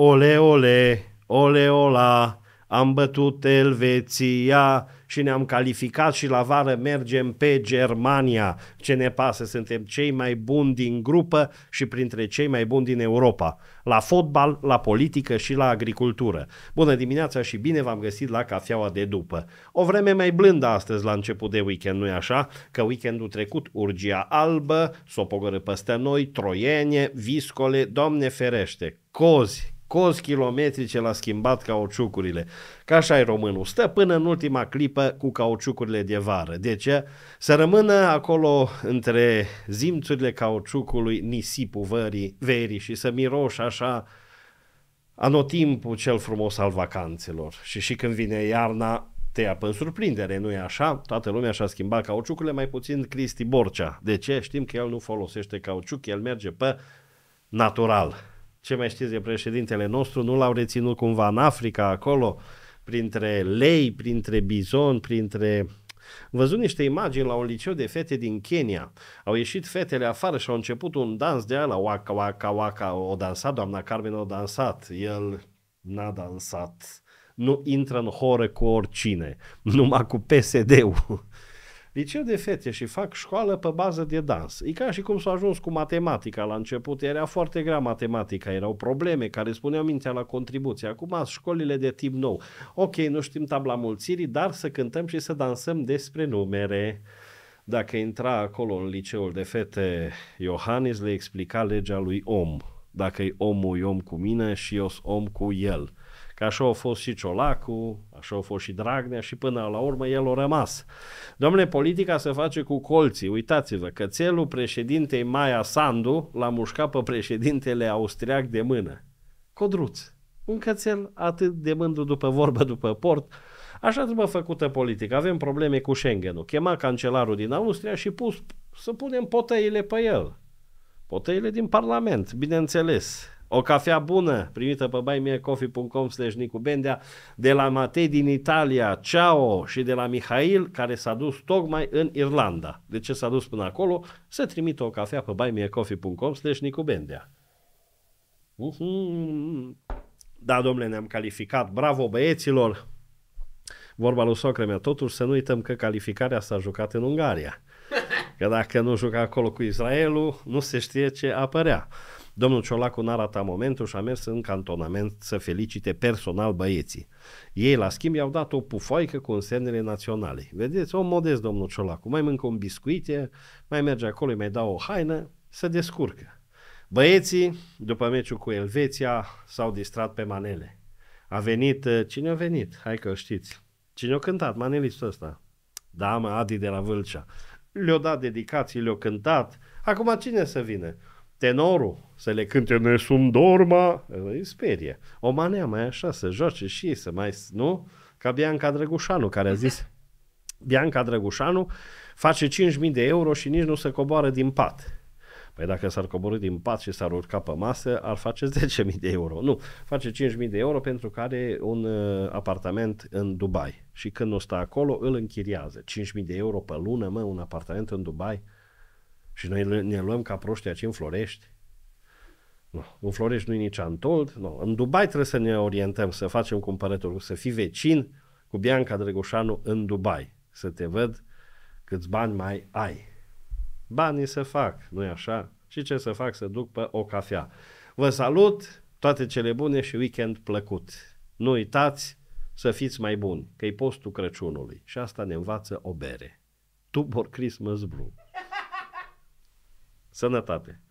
Ole, ole, ole, ola, am bătut Elveția și ne-am calificat și la vară mergem pe Germania. Ce ne pasă, suntem cei mai buni din grupă și printre cei mai buni din Europa. La fotbal, la politică și la agricultură. Bună dimineața și bine v-am găsit la cafeaua de după. O vreme mai blândă astăzi la început de weekend, nu-i așa? Că weekendul trecut Urgia Albă, Sopogoră Păstănoi, Troiene, Viscole, Doamne ferește, cozi, cozi kilometrice l-a schimbat cauciucurile. Ca așa e românul, stă până în ultima clipă cu cauciucurile de vară. De ce? Să rămână acolo între zimțurile cauciucului nisipul verii, verii și să miroși așa anotimpul cel frumos al vacanțelor. Și și când vine iarna, te ia în surprindere, nu e așa? Toată lumea și-a schimbat cauciucurile, mai puțin Cristi Borcea. De ce? Știm că el nu folosește cauciuc, el merge pe natural ce mai știți de președintele nostru, nu l-au reținut cumva în Africa, acolo, printre lei, printre bizon, printre... văzut niște imagini la un liceu de fete din Kenya. Au ieșit fetele afară și au început un dans de la waka, waka, waka. O dansat, doamna Carmen o dansat. El n-a dansat. Nu intră în horă cu oricine, numai cu PSD-ul liceu de fete și fac școală pe bază de dans. E ca și cum s-a ajuns cu matematica la început, era foarte grea matematica, erau probleme care spuneau mintea la contribuție. Acum școlile de tip nou. Ok, nu știm tabla mulțirii, dar să cântăm și să dansăm despre numere. Dacă intra acolo în liceul de fete Iohannis, le explica legea lui om dacă e omul e om cu mine și eu sunt om cu el. Că așa a fost și Ciolacu, așa a fost și Dragnea și până la urmă el a rămas. Domnule, politica se face cu colții. Uitați-vă, cățelul președintei Maia Sandu l-a mușcat pe președintele austriac de mână. Codruț. Un cățel atât de mândru după vorbă, după port, Așa trebuie făcută politică. Avem probleme cu Schengen-ul. Chema cancelarul din Austria și pus să punem potăile pe el. Potăile din Parlament, bineînțeles. O cafea bună primită pe buymeacoffee.com slash Nicu Bendea de la Matei din Italia, Ciao și de la Mihail care s-a dus tocmai în Irlanda. De ce s-a dus până acolo? Să trimită o cafea pe buymeacoffee.com slash Nicu Bendea. Mhm. Da, domnule, ne-am calificat. Bravo băieților! Vorba lui Socremea, totuși să nu uităm că calificarea s-a jucat în Ungaria. Că dacă nu juca acolo cu Israelul, nu se știe ce apărea. Domnul Ciolacu n-a ratat momentul și a mers în cantonament să felicite personal băieții. Ei, la schimb, i-au dat o pufoaică cu însemnele naționale. Vedeți, om modest, domnul Ciolacu, mai mâncă un biscuite, mai merge acolo, îi mai dau o haină, să descurcă. Băieții, după meciul cu Elveția, s-au distrat pe manele. A venit, uh, cine a venit? Hai că știți. Cine a cântat? Manelistul ăsta. Da, mă, Adi de la Vâlcea le o dat dedicații, le-a cântat. Acum cine să vină? Tenorul să le cânte Ne sunt dorma, îi sperie. O manea mai așa, să joace și ei, să mai, nu? Ca Bianca Drăgușanu, care a zis, Bianca Drăgușanu face 5.000 de euro și nici nu se coboară din pat. Păi dacă s-ar coborâ din pat și s-ar urca pe masă, ar face 10.000 de euro. Nu, face 5.000 de euro pentru că are un uh, apartament în Dubai. Și când nu stă acolo, îl închiriază. 5.000 de euro pe lună, mă, un apartament în Dubai. Și noi ne luăm ca proștii aici în Florești. Nu, în Florești nu e nici Antold. Nu. În Dubai trebuie să ne orientăm, să facem cumpărături, să fii vecin cu Bianca Drăgușanu în Dubai. Să te văd câți bani mai ai. Banii să fac, nu e așa? Și ce să fac? Să duc pe o cafea. Vă salut, toate cele bune și weekend plăcut. Nu uitați să fiți mai buni, că e postul Crăciunului și asta ne învață o bere. Tubor Christmas Brew. Sănătate!